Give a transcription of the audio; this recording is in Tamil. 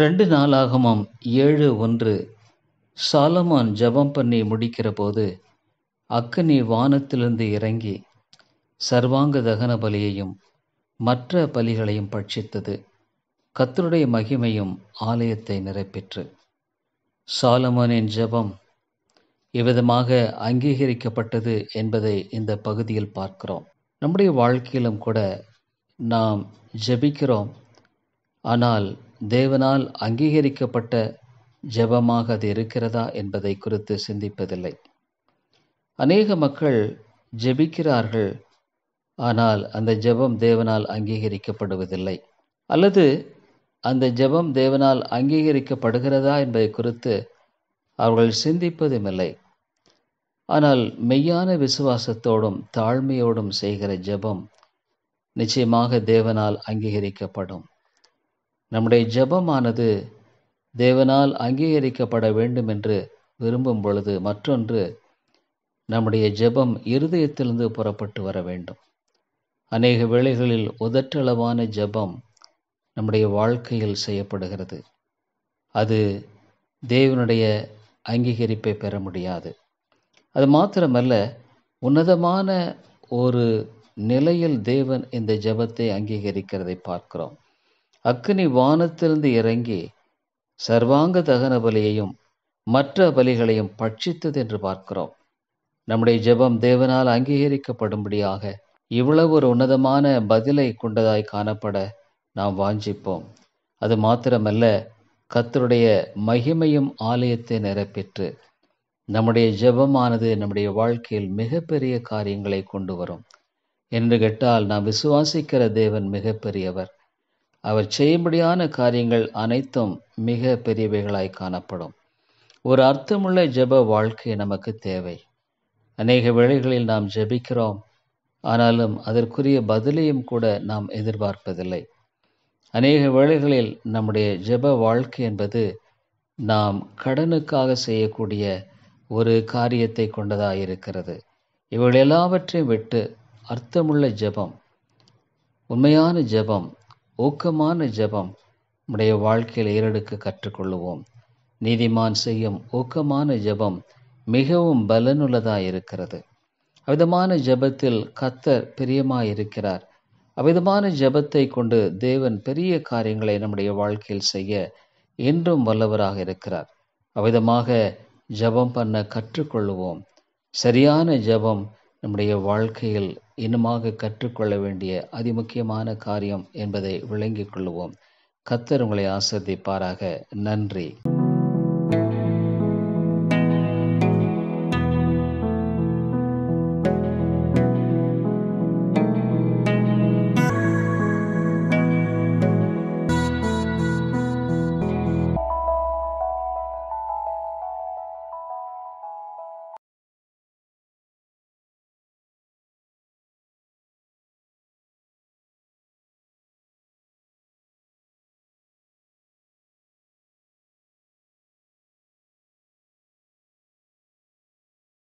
ரெண்டு நாளாகமும் ஏழு ஒன்று சாலமான் ஜபம் பண்ணி முடிக்கிற போது அக்கனி வானத்திலிருந்து இறங்கி சர்வாங்க தகன பலியையும் மற்ற பலிகளையும் பட்சித்தது கத்தருடைய மகிமையும் ஆலயத்தை நிரப்பிற்று சாலமோனின் ஜபம் இவ்விதமாக அங்கீகரிக்கப்பட்டது என்பதை இந்த பகுதியில் பார்க்கிறோம் நம்முடைய வாழ்க்கையிலும் கூட நாம் ஜபிக்கிறோம் ஆனால் தேவனால் அங்கீகரிக்கப்பட்ட ஜெபமாக அது இருக்கிறதா என்பதை குறித்து சிந்திப்பதில்லை அநேக மக்கள் ஜெபிக்கிறார்கள் ஆனால் அந்த ஜெபம் தேவனால் அங்கீகரிக்கப்படுவதில்லை அல்லது அந்த ஜெபம் தேவனால் அங்கீகரிக்கப்படுகிறதா என்பதை குறித்து அவர்கள் சிந்திப்பதும் இல்லை ஆனால் மெய்யான விசுவாசத்தோடும் தாழ்மையோடும் செய்கிற ஜெபம் நிச்சயமாக தேவனால் அங்கீகரிக்கப்படும் நம்முடைய ஜெபமானது தேவனால் அங்கீகரிக்கப்பட வேண்டும் என்று விரும்பும் பொழுது மற்றொன்று நம்முடைய ஜெபம் இருதயத்திலிருந்து புறப்பட்டு வர வேண்டும் அநேக வேளைகளில் உதற்றளவான ஜெபம் நம்முடைய வாழ்க்கையில் செய்யப்படுகிறது அது தேவனுடைய அங்கீகரிப்பை பெற முடியாது அது மாத்திரமல்ல உன்னதமான ஒரு நிலையில் தேவன் இந்த ஜெபத்தை அங்கீகரிக்கிறதை பார்க்கிறோம் அக்னி வானத்திலிருந்து இறங்கி சர்வாங்க தகன பலியையும் மற்ற பலிகளையும் பட்சித்தது என்று பார்க்கிறோம் நம்முடைய ஜெபம் தேவனால் அங்கீகரிக்கப்படும்படியாக இவ்வளவு ஒரு உன்னதமான பதிலை கொண்டதாய் காணப்பட நாம் வாஞ்சிப்போம் அது மாத்திரமல்ல கத்தருடைய மகிமையும் ஆலயத்தை நிரப்பிற்று நம்முடைய ஜெபமானது நம்முடைய வாழ்க்கையில் மிகப்பெரிய காரியங்களை கொண்டு வரும் என்று கேட்டால் நாம் விசுவாசிக்கிற தேவன் மிகப்பெரியவர் அவர் செய்யும்படியான காரியங்கள் அனைத்தும் மிக பெரியவைகளாய் காணப்படும் ஒரு அர்த்தமுள்ள ஜெப வாழ்க்கை நமக்கு தேவை அநேக வேளைகளில் நாம் ஜெபிக்கிறோம் ஆனாலும் அதற்குரிய பதிலையும் கூட நாம் எதிர்பார்ப்பதில்லை அநேக வேளைகளில் நம்முடைய ஜெப வாழ்க்கை என்பது நாம் கடனுக்காக செய்யக்கூடிய ஒரு காரியத்தை கொண்டதாக இருக்கிறது இவள் எல்லாவற்றையும் விட்டு அர்த்தமுள்ள ஜெபம் உண்மையான ஜெபம் ஊக்கமான ஜெபம் நம்முடைய வாழ்க்கையில் ஏறெடுக்க கற்றுக்கொள்வோம் நீதிமான் செய்யும் ஊக்கமான ஜெபம் மிகவும் பலனுள்ளதாக இருக்கிறது அவிதமான ஜெபத்தில் கத்தர் பிரியமாக இருக்கிறார் அவிதமான ஜபத்தை கொண்டு தேவன் பெரிய காரியங்களை நம்முடைய வாழ்க்கையில் செய்ய என்றும் வல்லவராக இருக்கிறார் அவிதமாக ஜெபம் பண்ண கற்றுக்கொள்வோம் சரியான ஜெபம் நம்முடைய வாழ்க்கையில் இன்னுமாக கற்றுக்கொள்ள வேண்டிய அதிமுக்கியமான காரியம் என்பதை விளங்கிக் கொள்வோம் கத்தர் உங்களை ஆசிரதிப்பாராக நன்றி